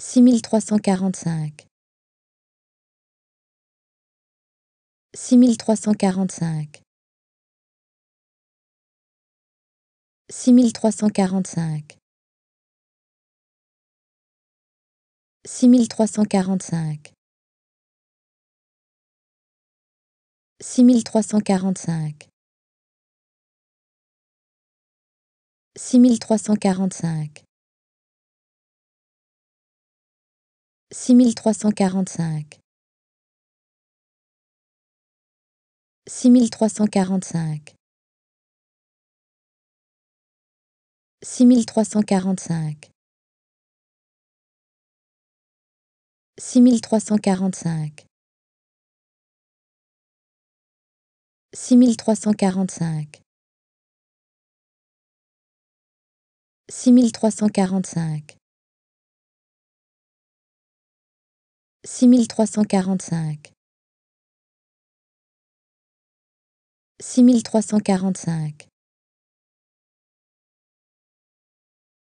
6345 6345 6345 6345 6345 6345 6345 6345 6345 6345 6345 6345 six mille trois cent quarante-cinq six mille trois cent quarante-cinq